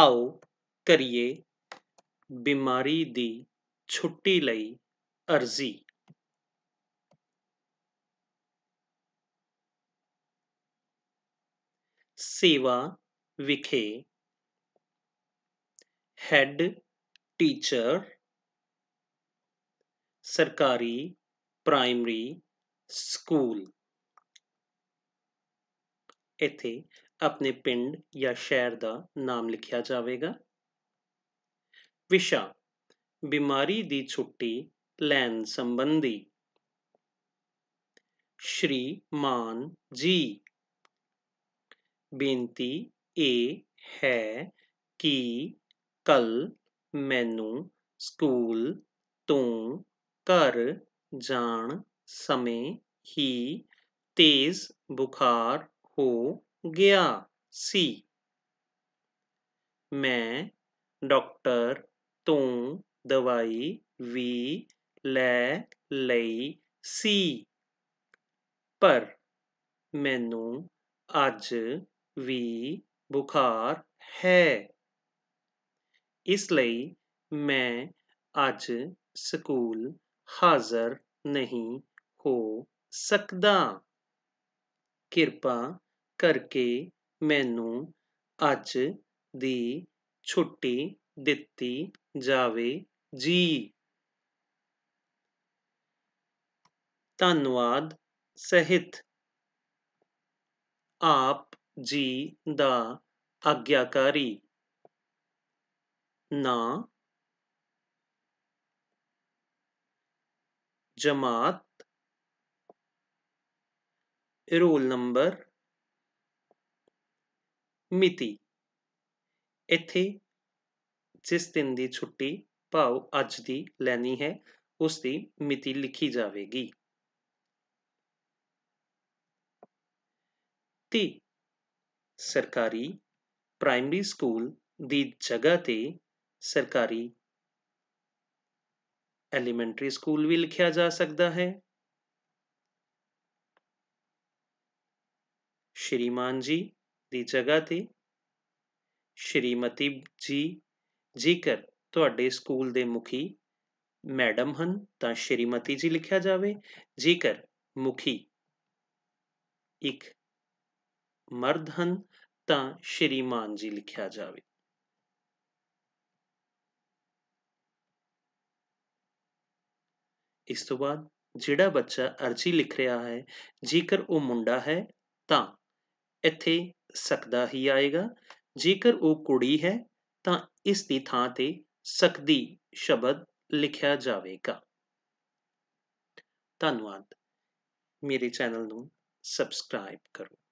आओ करिए बीमारी दी छुट्टी लई अर्जी सेवा विखे हेड टीचर सरकारी प्राइमरी स्कूल इथे ਆਪਣੇ ਪਿੰਡ ਜਾਂ ਸ਼ਹਿਰ ਦਾ ਨਾਮ ਲਿਖਿਆ ਜਾਵੇਗਾ ਵਿਸ਼ਾ ਬਿਮਾਰੀ ਦੀ ਛੁੱਟੀ ਲੈਣ ਸੰਬੰਧੀ ਸ਼੍ਰੀ ਮਾਨ ਜੀ ਬੇਨਤੀ ਇਹ ਹੈ ਕਿ ਕੱਲ ਮੈਨੂੰ ਸਕੂਲ ਤੋਂ ਘਰ ਜਾਣ ਸਮੇਂ ਹੀ ਤੇਜ਼ ਬੁਖਾਰ ਹੋ ਗਿਆ ਸੀ ਮੈਂ ਡਾਕਟਰ ਤੋਂ ਦਵਾਈ ਵੀ ਲੈ ਲਈ ਸੀ ਪਰ ਮੈਨੂੰ ਅੱਜ ਵੀ ਬੁਖਾਰ ਹੈ ਇਸ ਲਈ ਮੈਂ ਅੱਜ ਸਕੂਲ ਹਾਜ਼ਰ ਨਹੀਂ ਹੋ ਸਕਦਾ ਕਿਰਪਾ ਕਰਕੇ ਮੈਨੂੰ ਅੱਜ ਦੀ ਛੁੱਟੀ ਦਿੱਤੀ ਜਾਵੇ ਜੀ ਧੰਨਵਾਦ ਸਹਿਤ ਆਪ ਜੀ ਦਾ ਆਗਿਆਕਾਰੀ ਨਾ ਜਮਾਤ ਰੋਲ ਨੰਬਰ ਮਿਤੀ ਇੱਥੇ ਜਿਸ ਦਿਨ ਦੀ ਛੁੱਟੀ ਭਾਵ ਅੱਜ ਦੀ ਲੈਣੀ ਹੈ ਉਸ ਦੀ ਮਿਤੀ ਲਿਖੀ ਜਾਵੇਗੀ ਤੀ ਸਰਕਾਰੀ ਪ੍ਰਾਇਮਰੀ ਸਕੂਲ ਦੀ ਜਗ੍ਹਾ ਤੇ ਸਰਕਾਰੀ ਐਲੀਮੈਂਟਰੀ ਸਕੂਲ ਵੀ ਲਿਖਿਆ ਜਾ ਸਕਦਾ ਹੈ ਸ਼੍ਰੀਮਾਨ ਜੀ ਦੀ ਜਗ੍ਹਾ ਤੇ ਸ਼੍ਰੀਮਤੀ ਜੀ ਜੇਕਰ ਤੁਹਾਡੇ ਸਕੂਲ ਦੇ ਮੁਖੀ ਮੈਡਮ ਹਨ ਤਾਂ ਸ਼੍ਰੀਮਤੀ ਜੀ ਲਿਖਿਆ ਜਾਵੇ ਜੇਕਰ ਮੁਖੀ ਇੱਕ ਮਰਦ ਹਨ ਤਾਂ ਸ਼੍ਰੀਮਾਨ ਜੀ ਲਿਖਿਆ ਜਾਵੇ ਇਸ ਤੋਂ ਬਾਅਦ ਜਿਹੜਾ ਬੱਚਾ ਅਰਜੀ ਲਿਖ ਰਿਹਾ ਹੈ ਜੇਕਰ ਉਹ ਮੁੰਡਾ ਹੈ ਤਾਂ ਇੱਥੇ ਸਕਦਾ ਹੀ ਆਏਗਾ ਜੇਕਰ ਉਹ ਕੁੜੀ ਹੈ ਤਾਂ ਇਸ ਦੀ ਥਾਂ ਤੇ ਸਕਦੀ ਸ਼ਬਦ ਲਿਖਿਆ ਜਾਵੇਗਾ ਧੰਨਵਾਦ ਮੇਰੇ ਚੈਨਲ ਨੂੰ ਸਬਸਕ੍ਰਾਈਬ ਕਰੋ